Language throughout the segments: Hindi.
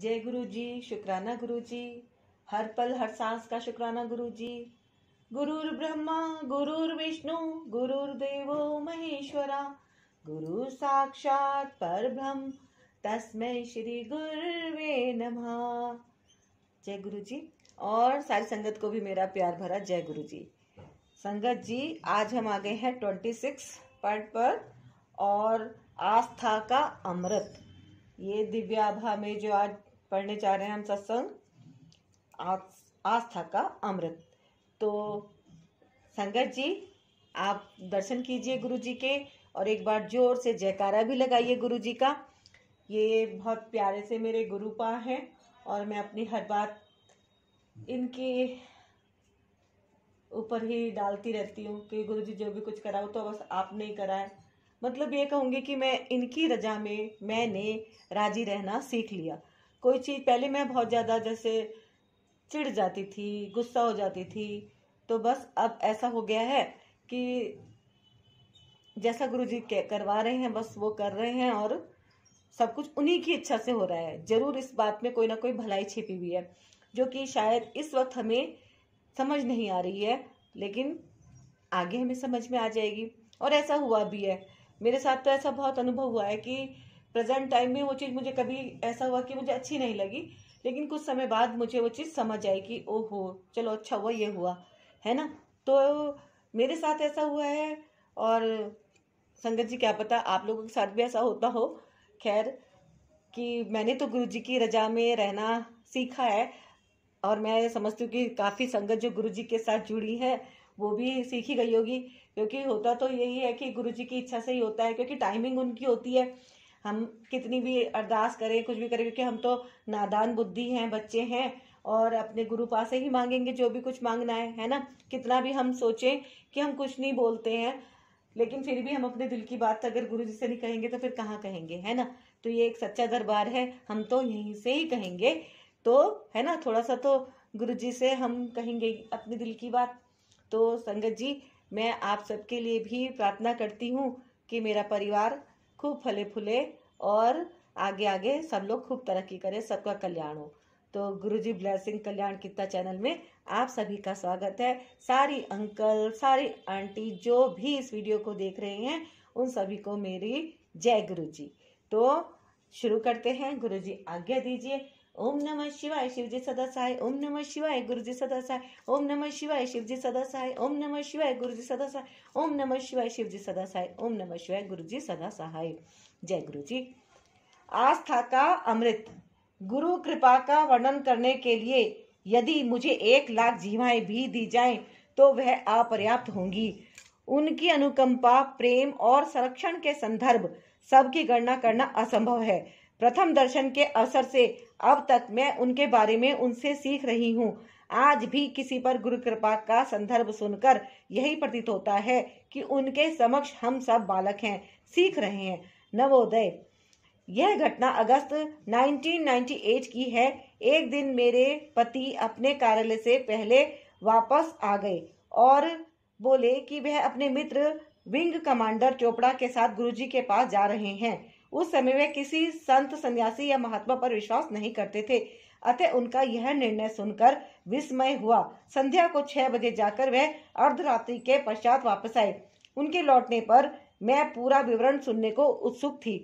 जय गुरु जी शुक्राना गुरु जी हर पल हर सांस का शुक्राना गुरु जी गुरुर् ब्रह्मा गुरुर विष्णु गुरुर देवो महेश्वरा गुरु साक्षात पर ब्रह्म तस्मय श्री गुरुवे नमः जय गुरु जी और सारी संगत को भी मेरा प्यार भरा जय गुरु जी संगत जी आज हम आ गए हैं ट्वेंटी सिक्स पार्ट पर और आस्था का अमृत ये दिव्याभा में जो आज पढ़ने जा रहे हैं हम सत्संग आस्था का अमृत तो संगत जी आप दर्शन कीजिए गुरु जी के और एक बार जोर से जयकारा भी लगाइए गुरु जी का ये बहुत प्यारे से मेरे गुरुपा हैं और मैं अपनी हर बात इनके ऊपर ही डालती रहती हूँ कि गुरु जी जो भी कुछ कराओ तो बस आपने ही करा है मतलब ये कहूँगी कि मैं इनकी रजा में मैंने राजी रहना सीख लिया कोई चीज़ पहले मैं बहुत ज़्यादा जैसे चिढ़ जाती थी गुस्सा हो जाती थी तो बस अब ऐसा हो गया है कि जैसा गुरु जी करवा रहे हैं बस वो कर रहे हैं और सब कुछ उन्हीं की इच्छा से हो रहा है जरूर इस बात में कोई ना कोई भलाई छिपी हुई है जो कि शायद इस वक्त हमें समझ नहीं आ रही है लेकिन आगे हमें समझ में आ जाएगी और ऐसा हुआ भी है मेरे साथ तो ऐसा बहुत अनुभव हुआ है कि प्रेजेंट टाइम में वो चीज़ मुझे कभी ऐसा हुआ कि मुझे अच्छी नहीं लगी लेकिन कुछ समय बाद मुझे वो चीज़ समझ आई कि ओहो चलो अच्छा हुआ ये हुआ है ना तो मेरे साथ ऐसा हुआ है और संगत जी क्या पता आप लोगों के साथ भी ऐसा होता हो खैर कि मैंने तो गुरु जी की रजा में रहना सीखा है और मैं समझती हूँ कि काफ़ी संगत जो गुरु जी के साथ जुड़ी है वो भी सीखी गई होगी क्योंकि होता तो यही है कि गुरु जी की इच्छा से ही होता है क्योंकि टाइमिंग उनकी होती है हम कितनी भी अरदास करें कुछ भी करें क्योंकि हम तो नादान बुद्धि हैं बच्चे हैं और अपने गुरु पास ही मांगेंगे जो भी कुछ मांगना है है ना कितना भी हम सोचें कि हम कुछ नहीं बोलते हैं लेकिन फिर भी हम अपने दिल की बात अगर गुरु जी से नहीं कहेंगे तो फिर कहाँ कहेंगे है ना तो ये एक सच्चा दरबार है हम तो यहीं से ही कहेंगे तो है ना थोड़ा सा तो गुरु जी से हम कहेंगे अपने दिल की बात तो संगत जी मैं आप सबके लिए भी प्रार्थना करती हूँ कि मेरा परिवार खूब फले फूले और आगे आगे सब लोग खूब तरक्की करें सबका कल्याण हो तो गुरुजी ब्लेसिंग कल्याण किता चैनल में आप सभी का स्वागत है सारी अंकल सारी आंटी जो भी इस वीडियो को देख रहे हैं उन सभी को मेरी जय गुरुजी तो शुरू करते हैं गुरुजी आज्ञा दीजिए ओम नमः शिवाय शिवजी सदासाय ओम नमः शिवाय गुरुजी सदासाय ओम नमः शिवाय शिवजी सदासाय ओम नमः शिवाय गुरुजी सदासाय ओम नमः शिवाय शिवजी सदासाय ओम नमः शिवाय गुरुजी सदा जय गुरुजी आस्था का अमृत गुरु कृपा का वर्णन करने के लिए यदि मुझे एक लाख जीवाएं भी दी जाएं तो वह अपर्याप्त होंगी उनकी अनुकंपा प्रेम और संरक्षण के संदर्भ सबकी गणना करना असंभव है प्रथम दर्शन के असर से अब तक मैं उनके बारे में उनसे सीख रही हूँ आज भी किसी पर गुरु कृपा का संदर्भ सुनकर यही प्रतीत होता है कि उनके समक्ष हम सब बालक हैं सीख रहे हैं नवोदय यह घटना अगस्त 1998 की है एक दिन मेरे पति अपने कार्यालय से पहले वापस आ गए और बोले कि वह अपने मित्र विंग कमांडर चोपड़ा के साथ गुरुजी के पास जा रहे हैं उस समय वे किसी संत सन्यासी या महात्मा पर विश्वास नहीं करते थे अतः उनका यह निर्णय सुनकर विस्मय हुआ संध्या को छह बजे जाकर वे अर्धरात्रि के पश्चात वापस आए उनके लौटने पर मैं पूरा विवरण सुनने को उत्सुक थी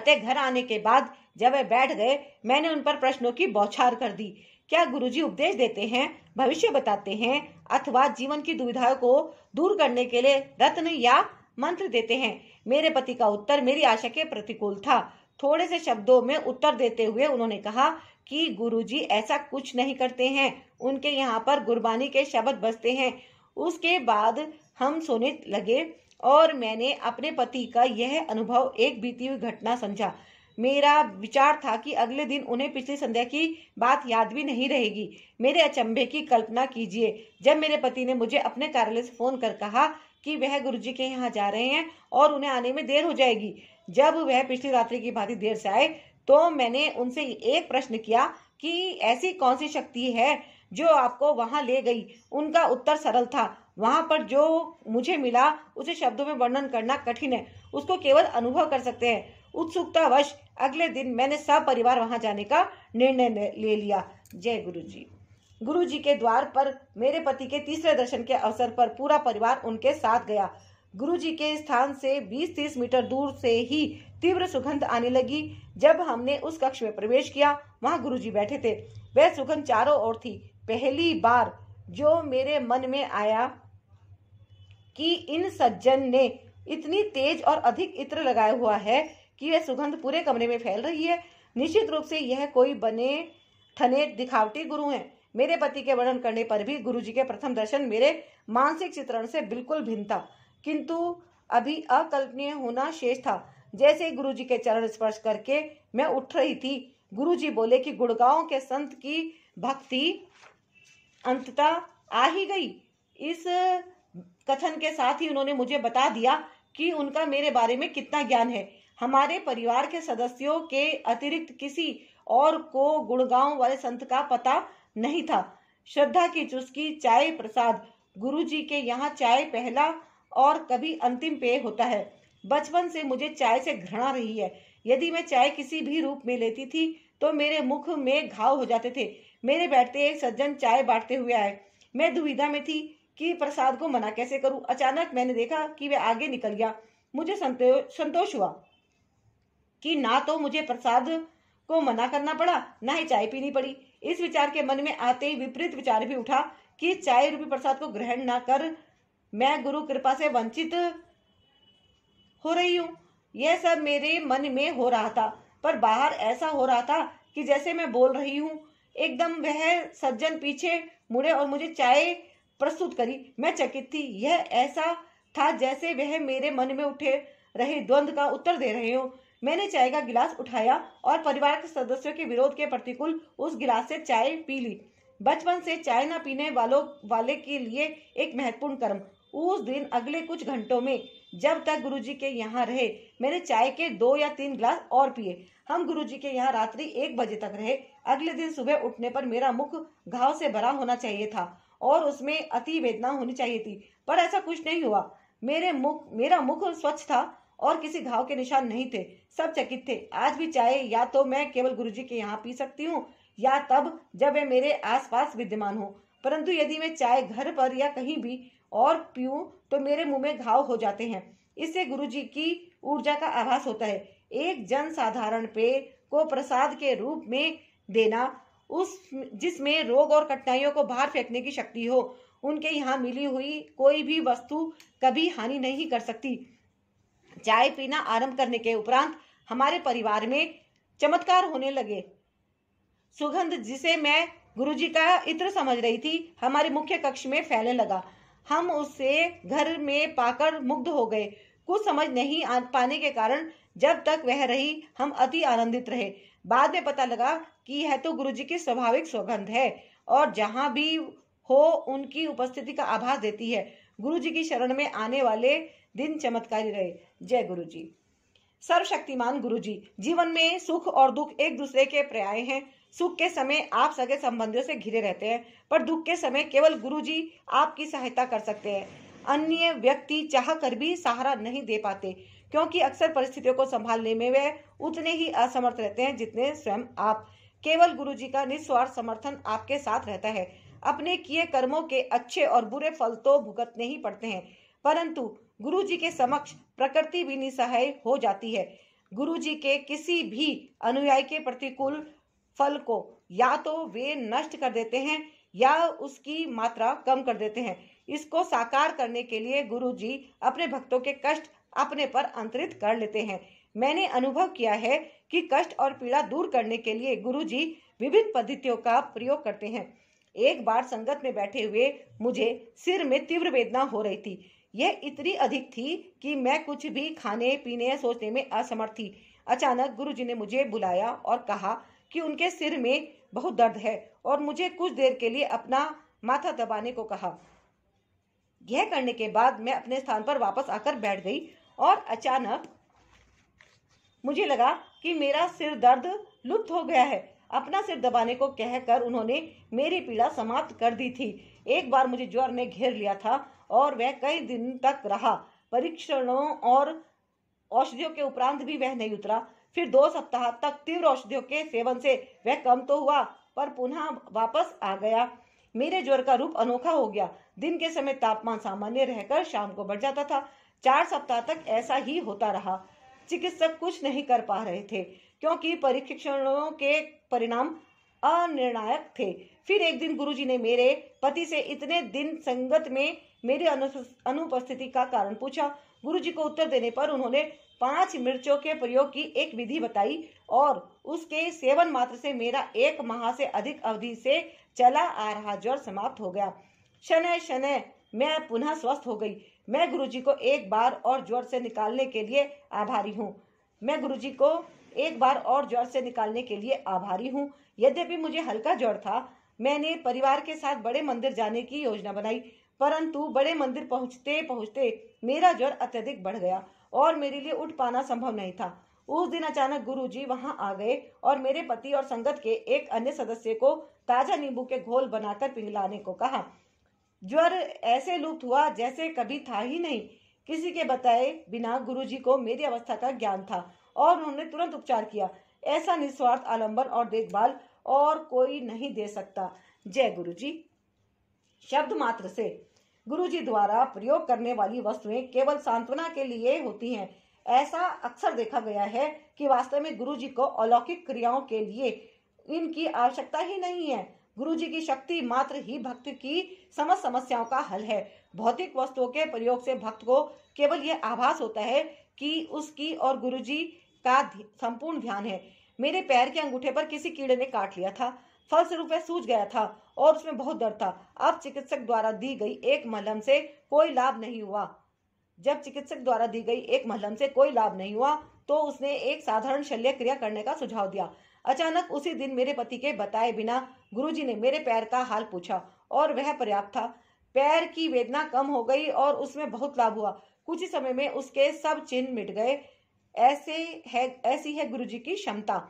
अतः घर आने के बाद जब वे बैठ गए मैंने उन पर प्रश्नों की बौछार कर दी क्या गुरुजी उपदेश देते हैं भविष्य बताते हैं अथवा जीवन की दुविधाओं को दूर करने के लिए रत्न या मंत्र देते हैं मेरे पति का उत्तर मेरी आशा के प्रतिकूल था थोड़े से शब्दों में उत्तर देते हुए उन्होंने कहा कि गुरुजी ऐसा कुछ नहीं करते हैं उनके यहाँ पर गुरबानी के शब्द बसते हैं उसके बाद हम सोने लगे और मैंने अपने पति का यह अनुभव एक बीती हुई घटना समझा मेरा विचार था कि अगले दिन उन्हें पिछली संध्या की बात याद भी नहीं रहेगी मेरे अचंभे की कल्पना कीजिए जब मेरे पति ने मुझे अपने कार्यालय से फोन कर कहा कि वह गुरु जी के यहाँ जा रहे हैं और उन्हें आने में देर हो जाएगी जब वह पिछली रात्रि की भांति देर से आए तो मैंने उनसे एक प्रश्न किया कि ऐसी कौन सी शक्ति है जो आपको वहां ले गई उनका उत्तर सरल था वहां पर जो मुझे मिला उसे शब्दों में वर्णन करना कठिन है उसको केवल अनुभव कर सकते हैं उत्सुकतावश अगले दिन मैंने सब परिवार वहां जाने का निर्णय ले लिया जय गुरु जी गुरु जी के द्वार पर मेरे पति के तीसरे दर्शन के अवसर पर पूरा परिवार उनके साथ गया गुरु जी के स्थान से 20-30 मीटर दूर से ही तीव्र सुगंध आने लगी जब हमने उस कक्ष में प्रवेश किया वहां गुरु जी बैठे थे वह सुगंध चारों ओर थी पहली बार जो मेरे मन में आया कि इन सज्जन ने इतनी तेज और अधिक इत्र लगाया हुआ है कि यह सुगंध पूरे कमरे में फैल रही है निश्चित रूप से यह कोई बने थने दिखावटी गुरु हैं मेरे पति के वर्णन करने पर भी गुरु जी के प्रथम दर्शन मेरे मानसिक चित्रण से बिल्कुल भिन्न था किंतु अभी अकल्पनीय होना शेष था जैसे गुरु जी के चरण स्पर्श करके मैं उठ रही थी गुरु जी बोले कि गुड़गांव के संत की भक्ति अंततः आ ही गई इस कथन के साथ ही उन्होंने मुझे बता दिया कि उनका मेरे बारे में कितना ज्ञान है हमारे परिवार के सदस्यों के अतिरिक्त किसी और को गुड़गांव वाले संत का पता नहीं था श्रद्धा की चुस्की चाय प्रसाद गुरु जी के यहाँ चाय पहला और कभी अंतिम पेय होता है बचपन से मुझे चाय से घृणा रही है यदि मैं चाय किसी भी रूप में लेती थी तो मेरे मुख में घाव हो जाते थे मेरे बैठते एक सज्जन चाय बांटते हुए आए मैं दुविधा में थी कि प्रसाद को मना कैसे करूं अचानक मैंने देखा कि वे आगे निकल गया मुझे संतोष हुआ कि ना तो मुझे प्रसाद को मना करना पड़ा ना ही चाय पीनी पड़ी इस विचार के मन में आते ही विपरीत विचार भी उठा कि चाय रूपी प्रसाद को ग्रहण ना कर मैं गुरु कृपा से वंचित हो रही हूँ यह सब मेरे मन में हो रहा था पर बाहर ऐसा हो रहा था कि जैसे मैं बोल रही हूँ एकदम वह सज्जन पीछे मुड़े और मुझे चाय प्रस्तुत करी मैं चकित थी यह ऐसा था जैसे वह मेरे मन में उठे रहे द्वंद का उत्तर दे रहे हो मैंने चाय का गिलास उठाया और परिवार के सदस्यों के विरोध के प्रतिकूल उस गिलास से चाय पी ली बचपन से चाय न पीने वालों वाले के लिए एक महत्वपूर्ण कर्म उस दिन अगले कुछ घंटों में जब तक गुरुजी के यहाँ रहे मैंने चाय के दो या तीन गिलास और पिए हम गुरुजी के यहाँ रात्रि एक बजे तक रहे अगले दिन सुबह उठने पर मेरा मुख घाव से भरा होना चाहिए था और उसमें अति वेदना होनी चाहिए थी पर ऐसा कुछ नहीं हुआ मेरे मुख मेरा मुख स्वच्छ था और किसी घाव के निशान नहीं थे सब चकित थे आज भी चाहे या तो मैं केवल गुरु के यहाँ पी सकती हूँ या तब जब वे मेरे आसपास विद्यमान हो परंतु यदि मैं चाय घर पर या कहीं भी और पीऊँ तो मेरे मुंह में घाव हो जाते हैं इससे गुरुजी की ऊर्जा का आभास होता है एक जन साधारण पे को प्रसाद के रूप में देना उस जिसमें रोग और कठिनाइयों को बाहर फेंकने की शक्ति हो उनके यहाँ मिली हुई कोई भी वस्तु कभी हानि नहीं कर सकती चाय पीना आरंभ करने के उपरांत हमारे परिवार में चमत्कार होने लगे सुगंध जिसे मैं गुरुजी का इत्र समझ रही थी हमारे मुख्य कक्ष में फैलने लगा हम उसे घर में पाकर मुग्ध हो गए कुछ समझ नहीं आ पाने के कारण जब तक वह रही हम अति आनंदित रहे बाद में पता लगा कि यह तो गुरुजी की स्वाभाविक सुगंध है और जहाँ भी हो उनकी उपस्थिति का आभास देती है गुरुजी की शरण में आने वाले दिन चमत्कारी रहे जय गुरु जी सर्वशक्तिमान गुरु जी जीवन में सुख और दुख एक दूसरे के पर्याय हैं सुख के समय आप सगे संबंधियों से घिरे रहते हैं पर दुख के समय केवल गुरु जी आपकी सहायता कर सकते हैं अन्य व्यक्ति चाह कर भी सहारा नहीं दे पाते क्योंकि अक्सर परिस्थितियों को संभालने में वे उतने ही असमर्थ रहते हैं जितने स्वयं आप केवल गुरु जी का निस्वार्थ समर्थन आपके साथ रहता है अपने किए कर्मों के अच्छे और बुरे फल तो भुगतने ही पड़ते हैं परंतु गुरु जी के समक्ष प्रकृति भी निसहाय हो जाती है गुरु जी के किसी भी अनुयायी के प्रतिकूल फल को या तो वे नष्ट कर देते हैं या उसकी मात्रा कम कर देते हैं इसको साकार करने के लिए गुरु जी अपने भक्तों के कष्ट अपने पर अंतरित कर लेते हैं मैंने अनुभव किया है कि कष्ट और पीड़ा दूर करने के लिए गुरु जी विभिन्न पद्धतियों का प्रयोग करते हैं एक बार संगत में बैठे हुए मुझे सिर में तीव्र वेदना हो रही थी यह इतनी अधिक थी कि मैं कुछ भी खाने पीने सोचने में असमर्थ थी अचानक गुरु जी ने मुझे बुलाया और कहा कि उनके सिर में बहुत दर्द है और मुझे कुछ देर के लिए अपना माथा दबाने को कहा यह करने के बाद मैं अपने स्थान पर वापस आकर बैठ गई और अचानक मुझे लगा कि मेरा सिर दर्द लुप्त हो गया है अपना सिर दबाने को कहकर उन्होंने मेरी पीड़ा समाप्त कर दी थी एक बार मुझे ज्वर ने घेर लिया था और वह कई दिन तक रहा परीक्षणों और औषधियों के उपरांत भी वह नहीं उतरा फिर दो सप्ताह तक तीव्र औषधियों के सेवन से वह कम तो हुआ पर पुनः वापस आ गया मेरे ज्वर का रूप अनोखा हो गया दिन के समय तापमान सामान्य रहकर शाम को बढ़ जाता था चार सप्ताह तक ऐसा ही होता रहा चिकित्सक कुछ नहीं कर पा रहे थे क्योंकि परीक्षणों के परिणाम अनिर्णायक थे फिर एक दिन गुरुजी ने मेरे पति से इतने दिन संगत में मेरी अनुपस्थिति का कारण पूछा गुरुजी को उत्तर देने पर उन्होंने पांच मिर्चों के प्रयोग की एक विधि बताई और उसके सेवन मात्र से मेरा एक माह से अधिक अवधि से चला आ रहा ज्वर समाप्त हो गया शनय शनय मैं पुनः स्वस्थ हो गई मैं गुरुजी को एक बार और ज्वर से निकालने के लिए आभारी हूँ मैं गुरुजी को एक बार और ज्वर से निकालने के लिए आभारी हूँ यद्यपि मुझे हल्का जोर था मैंने परिवार के साथ बड़े मंदिर जाने की योजना बनाई परंतु बड़े मंदिर पहुंचते पहुंचते मेरा ज्वर अत्यधिक बढ़ गया और मेरे लिए उठ पाना संभव नहीं था उस दिन अचानक गुरु जी वहां आ गए और मेरे पति और संगत के एक अन्य सदस्य को ताजा नींबू के घोल बनाकर पिघलाने को कहा ज्वर ऐसे लुप्त हुआ जैसे कभी था ही नहीं किसी के बताए बिना गुरु जी को मेरी अवस्था का ज्ञान था और उन्होंने तुरंत उपचार किया ऐसा निस्वार्थ आलम्बन और देखभाल और कोई नहीं दे सकता जय गुरु जी शब्द मात्र से गुरु जी द्वारा प्रयोग करने वाली वस्तुएं केवल सांत्वना के लिए होती हैं ऐसा अक्सर देखा गया है कि वास्तव में गुरु जी को अलौकिक क्रियाओं के लिए इनकी आवश्यकता ही नहीं है गुरु जी की शक्ति मात्र ही भक्त की समस्त समस्याओं का हल है भौतिक वस्तुओं के प्रयोग से भक्त को केवल यह आभास होता है कि उसकी और गुरु जी का संपूर्ण ध्यान है मेरे पैर के अंगूठे पर किसी कीड़े ने काट लिया था फलस्वरूप वह सूझ गया था और उसमें बहुत दर्द था अब चिकित्सक द्वारा दी गई एक मलहम से कोई लाभ नहीं हुआ जब चिकित्सक द्वारा दी गई एक मलहम से कोई लाभ नहीं हुआ तो उसने एक साधारण शल्य क्रिया करने का सुझाव दिया अचानक उसी दिन मेरे पति के बताए बिना गुरुजी ने मेरे पैर का हाल पूछा और वह पर्याप्त था पैर की वेदना कम हो गई और उसमें बहुत लाभ हुआ कुछ ही समय में उसके सब चिन्ह मिट गए ऐसे है ऐसी है गुरु जी की क्षमता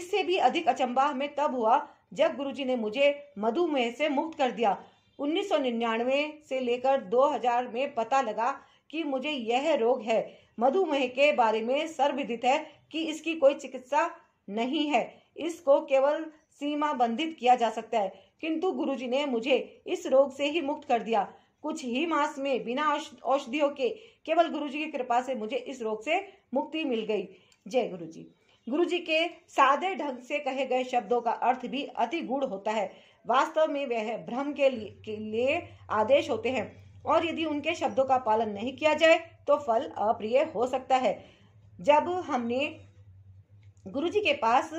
इससे भी अधिक अचंबा हमें तब हुआ जब गुरु जी ने मुझे मधुमेह से मुक्त कर दिया 1999 से लेकर 2000 में पता लगा कि मुझे यह रोग है मधुमेह के बारे में सर्वविदित है कि इसकी कोई चिकित्सा नहीं है इसको केवल सीमा बंधित किया जा सकता है किंतु गुरुजी ने मुझे इस रोग से ही मुक्त कर दिया कुछ ही मास में बिना औषधियों के केवल गुरुजी की कृपा से मुझे इस रोग से मुक्ति मिल गई जय गुरुजी गुरुजी के सादे ढंग से कहे गए शब्दों का अर्थ भी अति गुड़ होता है वास्तव में वह भ्रम के लिए, के लिए आदेश होते हैं और यदि उनके शब्दों का पालन नहीं किया जाए तो फल अप्रिय हो सकता है जब हमने गुरुजी के पास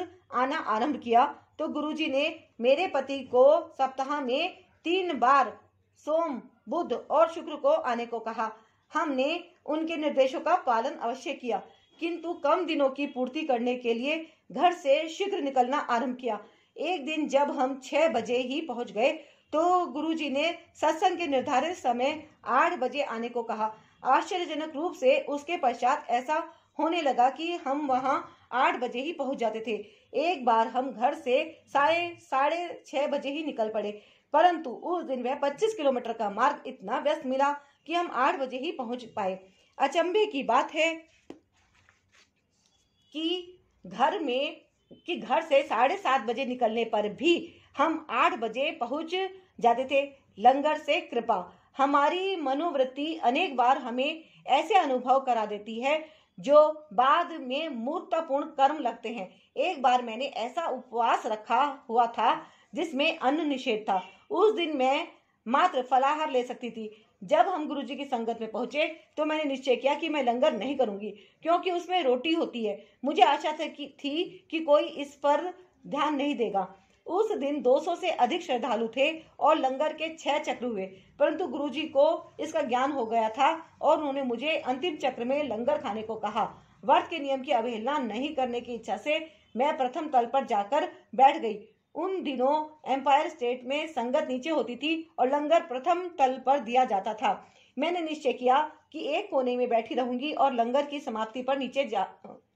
आना आरंभ किया तो गुरुजी ने मेरे पति को सप्ताह में तीन बार सोम बुध और शुक्र को आने को कहा हमने उनके निर्देशों का पालन अवश्य किया किंतु कम दिनों की पूर्ति करने के लिए घर से शीघ्र निकलना आरंभ किया एक दिन जब हम छह बजे ही पहुंच गए तो गुरुजी ने सत्संग के निर्धारित समय आठ बजे आने को कहा आश्चर्यजनक रूप से उसके पश्चात ऐसा होने लगा कि हम वहां आठ बजे ही पहुंच जाते थे एक बार हम घर से साढ़े साढ़े छह बजे ही निकल पड़े परंतु उस दिन वह 25 किलोमीटर का मार्ग इतना व्यस्त मिला कि हम आठ बजे ही पहुंच पाए अचंभे की बात है कि घर में कि घर से साढ़े सात बजे निकलने पर भी हम आठ बजे पहुंच जाते थे लंगर से कृपा हमारी मनोवृत्ति अनेक बार हमें ऐसे अनुभव करा देती है जो बाद में मूर्तापूर्ण कर्म लगते हैं एक बार मैंने ऐसा उपवास रखा हुआ था जिसमें अन्न निषेध था उस दिन मैं मात्र फलाहार ले सकती थी जब हम गुरुजी की संगत में पहुंचे तो मैंने निश्चय किया कि मैं लंगर नहीं करूंगी क्योंकि उसमें रोटी होती है मुझे आशा थी कि कोई इस पर ध्यान नहीं देगा उस दिन 200 से अधिक श्रद्धालु थे और लंगर के छह चक्र हुए परंतु गुरुजी को इसका ज्ञान हो गया था और उन्होंने मुझे अंतिम चक्र में लंगर खाने को कहा व्रत के नियम की अवहेलना नहीं करने की इच्छा से मैं प्रथम तल पर जाकर बैठ गई उन दिनों एम्पायर स्टेट में संगत नीचे होती थी और लंगर प्रथम तल पर दिया जाता था मैंने निश्चय किया कि एक कोने में बैठी रहूंगी और लंगर की समाप्ति पर नीचे जा,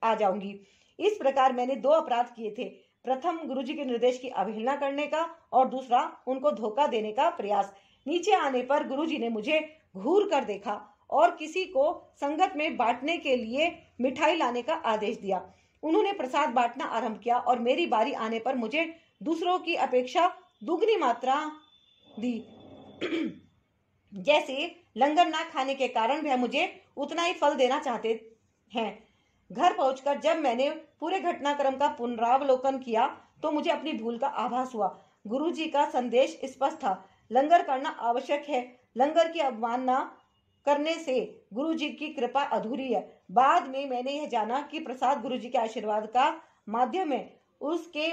आ जाऊंगी इस प्रकार मैंने दो अपराध किए थे प्रथम गुरुजी के निर्देश की अवहेलना करने का और दूसरा उनको धोखा देने का प्रयास नीचे आने पर गुरुजी ने मुझे घूर कर देखा और किसी को संगत में बांटने के लिए मिठाई लाने का आदेश दिया उन्होंने प्रसाद बांटना आरंभ किया और मेरी बारी आने पर मुझे दूसरों की अपेक्षा दुगनी मात्रा दी जैसे लंगर ना खाने के कारण वह मुझे उतना ही फल देना चाहते हैं घर पहुंचकर जब मैंने पूरे घटनाक्रम का पुनरावलोकन किया तो मुझे अपनी भूल का आभास हुआ गुरुजी का संदेश स्पष्ट था लंगर करना आवश्यक है लंगर की अवमानना करने से गुरुजी की कृपा अधूरी है बाद में मैंने यह जाना कि प्रसाद गुरुजी के आशीर्वाद का माध्यम है उसके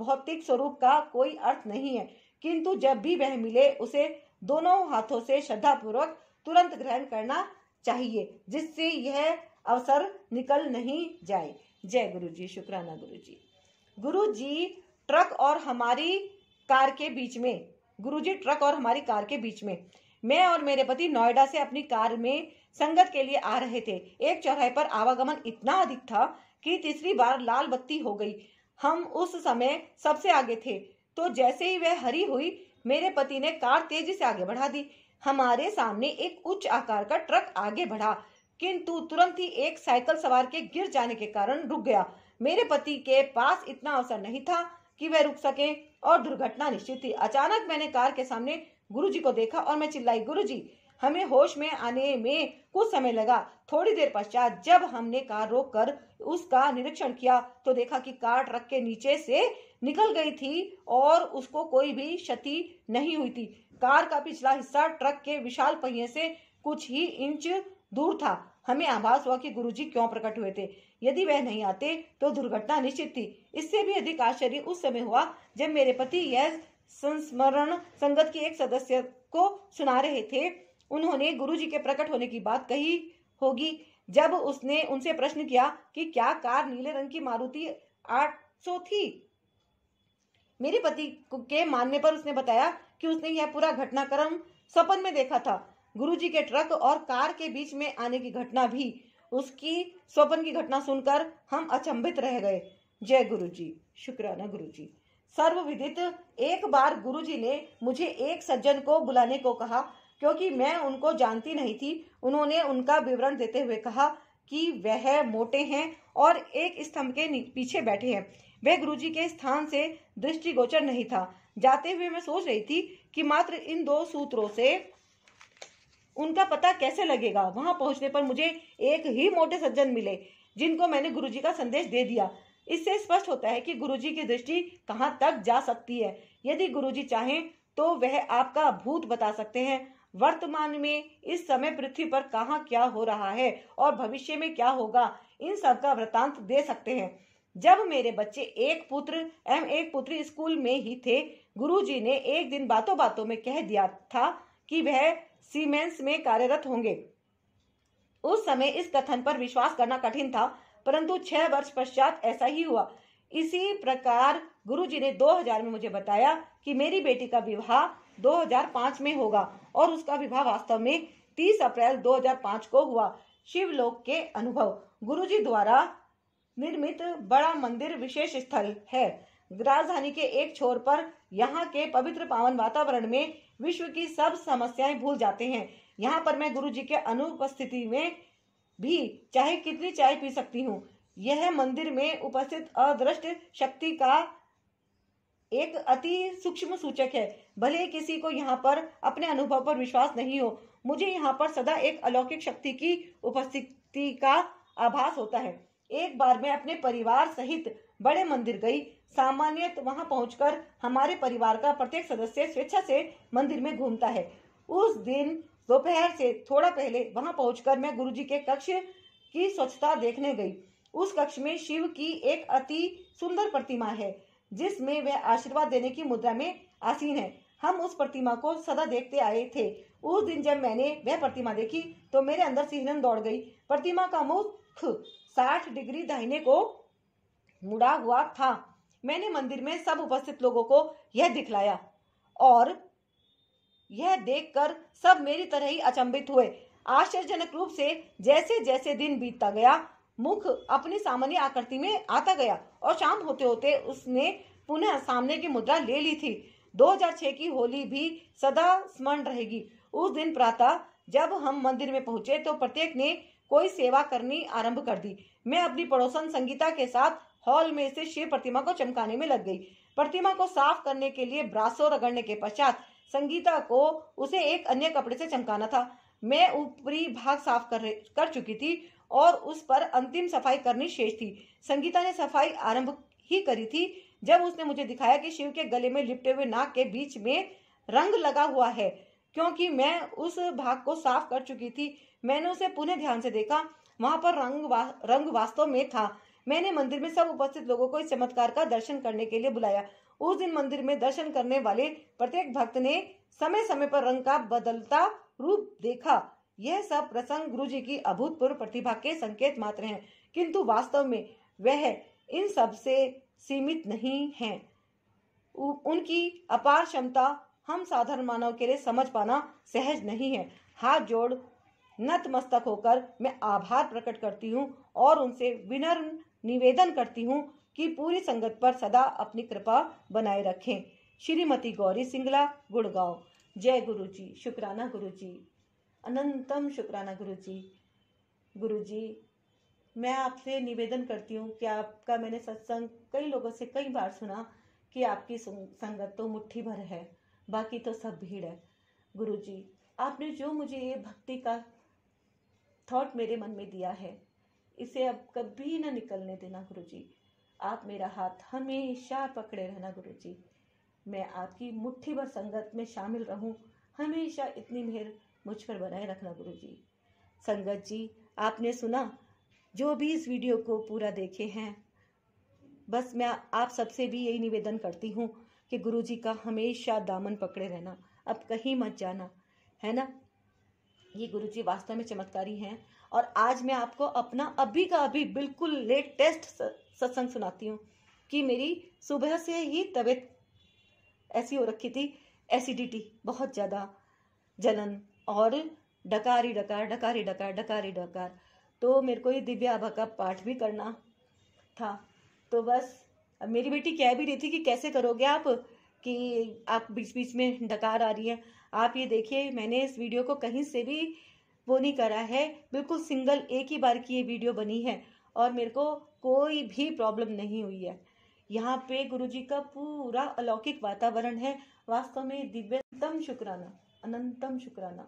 भौतिक स्वरूप का कोई अर्थ नहीं है किंतु जब भी वह मिले उसे दोनों हाथों से पूर्वक तुरंत ग्रहण करना चाहिए जिससे यह अवसर निकल नहीं जाए जय गुरु जी शुक्राना गुरु जी गुरु जी ट्रक और हमारी कार के बीच में गुरु जी ट्रक और हमारी कार के बीच में मैं और मेरे पति नोएडा से अपनी कार में संगत के लिए आ रहे थे एक चौराहे पर आवागमन इतना अधिक था कि तीसरी बार लाल बत्ती हो गई हम उस समय सबसे आगे थे तो जैसे ही वह हरी हुई मेरे पति ने कार तेजी से आगे बढ़ा दी हमारे सामने एक उच्च आकार का ट्रक आगे बढ़ा किंतु तुरंत ही एक साइकिल सवार के गिर जाने के कारण रुक गया मेरे पति के पास इतना अवसर नहीं था कि वह रुक सके और दुर्घटना निश्चित थी अचानक मैंने कार के सामने गुरुजी को देखा और मैं चिल्लाई गुरुजी हमें होश में आने में कुछ समय लगा थोड़ी देर पश्चात जब हमने कार रोक कर उसका निरीक्षण किया तो देखा कि कार ट्रक के नीचे से निकल गई थी और उसको कोई भी क्षति नहीं हुई थी कार का पिछला हिस्सा ट्रक के विशाल पहिए से कुछ ही इंच दूर था हमें आभास हुआ कि गुरुजी क्यों प्रकट हुए थे यदि वह नहीं आते तो दुर्घटना निश्चित थी इससे भी अधिक आश्चर्य उस समय हुआ जब मेरे पति यह संस्मरण संगत की एक सदस्य को सुना रहे थे उन्होंने गुरु जी के प्रकट होने की बात कही होगी जब उसने उनसे प्रश्न किया कि क्या कार नीले रंग की मारुति सौ थी मेरे पति के मानने पर उसने बताया कि उसने यह पूरा घटनाक्रम सपन में देखा था जी के ट्रक और कार के बीच में आने की घटना भी उसकी स्वपन की घटना सुनकर हम अचंभित रह गए जय गुरु जी शुक्राना गुरु जी सर्वविदित एक बार गुरुजी ने मुझे एक सज्जन को बुलाने को कहा क्योंकि मैं उनको जानती नहीं थी उन्होंने उनका विवरण देते हुए कहा कि वह मोटे हैं और एक स्तंभ के पीछे बैठे हैं वह गुरुजी के स्थान से दृष्टिगोचर नहीं था जाते हुए मैं सोच रही थी कि मात्र इन दो सूत्रों से उनका पता कैसे लगेगा वहां पहुंचने पर मुझे एक ही मोटे सज्जन मिले जिनको मैंने गुरुजी का संदेश दे दिया इससे स्पष्ट होता है कि गुरुजी की दृष्टि कहाँ तक जा सकती है यदि गुरुजी चाहें तो वह आपका भूत बता सकते हैं वर्तमान में इस समय पृथ्वी पर कहा क्या हो रहा है और भविष्य में क्या होगा इन सब का वृतांत दे सकते हैं जब मेरे बच्चे एक पुत्र एम एक पुत्री स्कूल में ही थे गुरुजी ने एक दिन बातों बातों में कह दिया था कि वह सीमेंस में कार्यरत होंगे उस समय इस कथन पर विश्वास करना कठिन था परंतु छह वर्ष पश्चात ऐसा ही हुआ इसी प्रकार गुरुजी ने 2000 में मुझे बताया कि मेरी बेटी का विवाह 2005 में होगा और उसका विवाह वास्तव में 30 अप्रैल 2005 को हुआ शिवलोक के अनुभव गुरुजी द्वारा निर्मित बड़ा मंदिर विशेष स्थल है राजधानी के एक छोर पर यहाँ के पवित्र पावन वातावरण में विश्व की सब समस्याएं भूल जाते हैं यहाँ पर मैं गुरु जी के अनुपस्थिति में भी चाहे कितनी चाय पी सकती हूँ यह मंदिर में उपस्थित अदृष्ट शक्ति का एक अति सूक्ष्म सूचक है भले किसी को यहाँ पर अपने अनुभव पर विश्वास नहीं हो मुझे यहाँ पर सदा एक अलौकिक शक्ति की उपस्थिति का आभास होता है एक बार मैं अपने परिवार सहित बड़े मंदिर गई सामान्य तो वहां पहुंचकर हमारे परिवार का प्रत्येक सदस्य स्वेच्छा से मंदिर में घूमता है उस दिन दोपहर से थोड़ा पहले वहां पहुंचकर मैं गुरुजी के कक्ष की स्वच्छता देखने गई उस कक्ष में शिव की एक अति सुंदर प्रतिमा है जिसमें वह आशीर्वाद देने की मुद्रा में आसीन है हम उस प्रतिमा को सदा देखते आए थे उस दिन जब मैंने वह प्रतिमा देखी तो मेरे अंदर सिहरन दौड़ गई प्रतिमा का मुख साठ डिग्री दाहिने को मुड़ा हुआ था मैंने मंदिर में सब उपस्थित लोगों को यह दिखलाया और यह देखकर सब मेरी तरह ही अचंभित हुए आश्चर्यजनक रूप से जैसे जैसे दिन बीतता गया मुख अपनी सामान्य आकृति में आता गया और शाम होते होते उसने पुनः सामने की मुद्रा ले ली थी 2006 की होली भी सदा स्मरण रहेगी उस दिन प्रातः जब हम मंदिर में पहुंचे तो प्रत्येक ने कोई सेवा करनी आरंभ कर दी मैं अपनी पड़ोसन संगीता के साथ हॉल में से शिव प्रतिमा को चमकाने में लग गई प्रतिमा को साफ करने के लिए ब्रासो रगड़ने के पश्चात संगीता को उसे एक अन्य कपड़े से चमकाना था मैं ऊपरी भाग साफ कर कर चुकी थी और उस पर अंतिम सफाई करनी शेष थी संगीता ने सफाई आरंभ ही करी थी जब उसने मुझे दिखाया कि शिव के गले में लिपटे हुए नाक के बीच में रंग लगा हुआ है क्योंकि मैं उस भाग को साफ कर चुकी थी मैंने उसे पुनः ध्यान से देखा वहां पर रंग वा, रंग वास्तव में था मैंने मंदिर में सब उपस्थित लोगों को इस चमत्कार का दर्शन करने के लिए बुलाया उस दिन मंदिर में दर्शन करने वाले प्रत्येक भक्त ने समय समय पर रंग का बदलता रूप देखा यह सब प्रसंग गुरु जी की अभूतपूर्व प्रतिभा के संकेत मात्र हैं किंतु वास्तव में वह इन सब से सीमित नहीं हैं उनकी अपार क्षमता हम साधारण मानव के लिए समझ पाना सहज नहीं है हाथ जोड़ नतमस्तक होकर मैं आभार प्रकट करती हूँ और उनसे विनर निवेदन करती हूँ कि पूरी संगत पर सदा अपनी कृपा बनाए रखें श्रीमती गौरी सिंगला गुड़गांव जय गुरु जी शुक्राना गुरु जी अनंतम शुक्राना गुरु जी गुरु जी मैं आपसे निवेदन करती हूँ कि आपका मैंने सत्संग कई लोगों से कई बार सुना कि आपकी संगत तो मुट्ठी भर है बाकी तो सब भीड़ है गुरु जी आपने जो मुझे ये भक्ति का थॉट मेरे मन में दिया है इसे अब कभी ना निकलने देना गुरु जी आप मेरा हाथ हमेशा पकड़े रहना गुरु जी मैं आपकी मुट्ठी भर संगत में शामिल रहूं हमेशा इतनी मेहर मुझ पर बनाए रखना गुरु जी संगत जी आपने सुना जो भी इस वीडियो को पूरा देखे हैं बस मैं आप सबसे भी यही निवेदन करती हूँ कि गुरु जी का हमेशा दामन पकड़े रहना अब कहीं मत जाना है ना ये गुरु जी वास्तव में चमत्कारी हैं और आज मैं आपको अपना अभी का अभी बिल्कुल लेटेस्ट सत्संग सुनाती हूँ कि मेरी सुबह से ही तबीयत ऐसी हो रखी थी एसिडिटी बहुत ज़्यादा जलन और डकारी डकार डकारी डकार डकारी डकार तो मेरे को ये दिव्या आभा का पाठ भी करना था तो बस मेरी बेटी कह भी रही थी कि कैसे करोगे आप कि आप बीच बीच में डकार आ रही है आप ये देखिए मैंने इस वीडियो को कहीं से भी वो नहीं करा है बिल्कुल सिंगल एक ही बार की ये वीडियो बनी है और मेरे को कोई भी प्रॉब्लम नहीं हुई है यहाँ पे गुरुजी का पूरा अलौकिक वातावरण है वास्तव में दिव्यतम शुक्राना अनंतम शुक्राना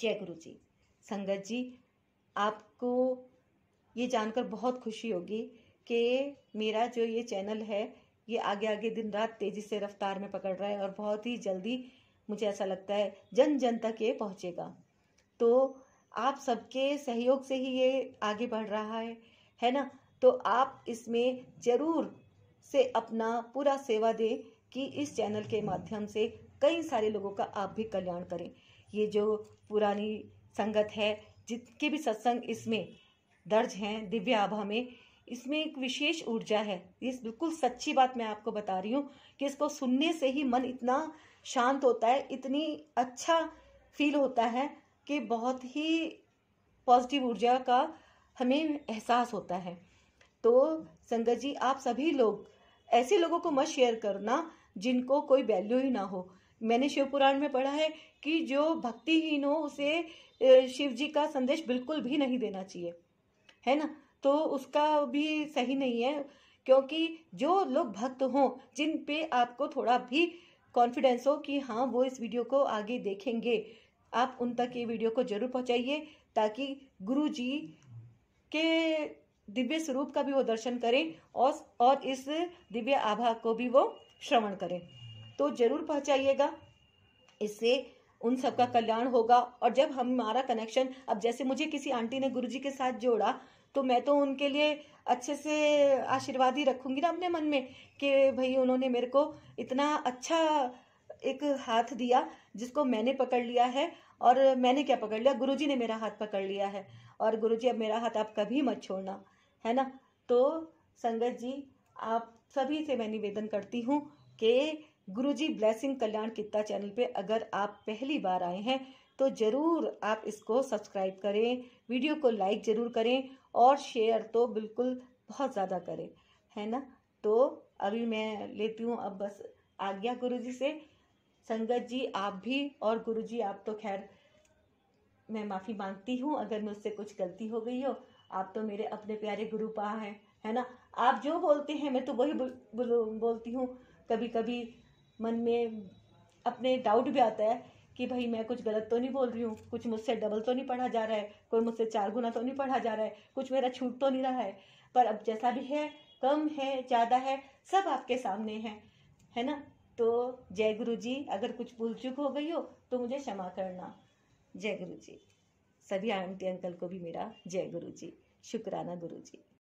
जय गुरु जी संगत जी आपको ये जानकर बहुत खुशी होगी कि मेरा जो ये चैनल है ये आगे आगे दिन रात तेज़ी से रफ्तार में पकड़ रहा है और बहुत ही जल्दी मुझे ऐसा लगता है जन जन तक ये पहुँचेगा तो आप सबके सहयोग से ही ये आगे बढ़ रहा है है ना तो आप इसमें ज़रूर से अपना पूरा सेवा दें कि इस चैनल के माध्यम से कई सारे लोगों का आप भी कल्याण करें ये जो पुरानी संगत है जितके भी सत्संग इसमें दर्ज हैं दिव्य आभा में इसमें एक विशेष ऊर्जा है ये बिल्कुल सच्ची बात मैं आपको बता रही हूँ कि इसको सुनने से ही मन इतना शांत होता है इतनी अच्छा फील होता है कि बहुत ही पॉजिटिव ऊर्जा का हमें एहसास होता है तो संगत जी आप सभी लोग ऐसे लोगों को मत शेयर करना जिनको कोई वैल्यू ही ना हो मैंने शिव पुराण में पढ़ा है कि जो भक्तिहीन हो उसे शिव जी का संदेश बिल्कुल भी नहीं देना चाहिए है ना तो उसका भी सही नहीं है क्योंकि जो लोग भक्त हों जिन पे आपको थोड़ा भी कॉन्फिडेंस हो कि हाँ वो इस वीडियो को आगे देखेंगे आप उन तक ये वीडियो को जरूर पहुँचाइए ताकि गुरु जी के दिव्य स्वरूप का भी वो दर्शन करें और और इस दिव्य आभा को भी वो श्रवण करें तो ज़रूर पहुँचाइएगा इससे उन सबका कल्याण होगा और जब हमारा कनेक्शन अब जैसे मुझे किसी आंटी ने गुरुजी के साथ जोड़ा तो मैं तो उनके लिए अच्छे से आशीर्वाद ही रखूँगी ना अपने मन में कि भाई उन्होंने मेरे को इतना अच्छा एक हाथ दिया जिसको मैंने पकड़ लिया है और मैंने क्या पकड़ लिया गुरुजी ने मेरा हाथ पकड़ लिया है और गुरुजी अब मेरा हाथ आप कभी मत छोड़ना है ना तो संगत जी आप सभी से मैं निवेदन करती हूँ कि गुरुजी ब्लेसिंग कल्याण किता चैनल पे अगर आप पहली बार आए हैं तो ज़रूर आप इसको सब्सक्राइब करें वीडियो को लाइक ज़रूर करें और शेयर तो बिल्कुल बहुत ज़्यादा करें है ना तो अभी मैं लेती हूँ अब बस आज्ञा गुरुजी से संगत जी आप भी और गुरुजी आप तो खैर मैं माफ़ी मांगती हूँ अगर मुझसे कुछ गलती हो गई हो आप तो मेरे अपने प्यारे गुरु पा हैं है ना आप जो बोलते हैं मैं तो वही बोलती हूँ कभी कभी मन में अपने डाउट भी आता है कि भाई मैं कुछ गलत तो नहीं बोल रही हूँ कुछ मुझसे डबल तो नहीं पढ़ा जा रहा है कोई मुझसे चार गुना तो नहीं पढ़ा जा रहा है कुछ मेरा छूट तो नहीं रहा है पर अब जैसा भी है कम है ज़्यादा है सब आपके सामने है है ना तो जय गुरु जी अगर कुछ भूल चुक हो गई हो तो मुझे क्षमा करना जय गुरु जी सभी आंटी अंकल को भी मेरा जय गुरु जी शुक्राना गुरु जी